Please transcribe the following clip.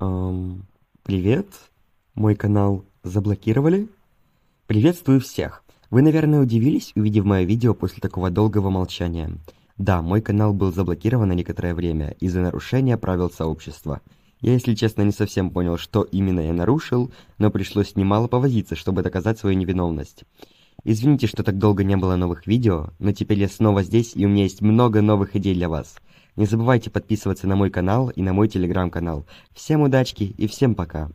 Эм, привет, мой канал заблокировали. Приветствую всех. Вы, наверное, удивились, увидев мое видео после такого долгого молчания. Да, мой канал был заблокирован на некоторое время из-за нарушения правил сообщества. Я, если честно, не совсем понял, что именно я нарушил, но пришлось немало повозиться, чтобы доказать свою невиновность. Извините, что так долго не было новых видео, но теперь я снова здесь, и у меня есть много новых идей для вас – не забывайте подписываться на мой канал и на мой телеграм-канал. Всем удачки и всем пока!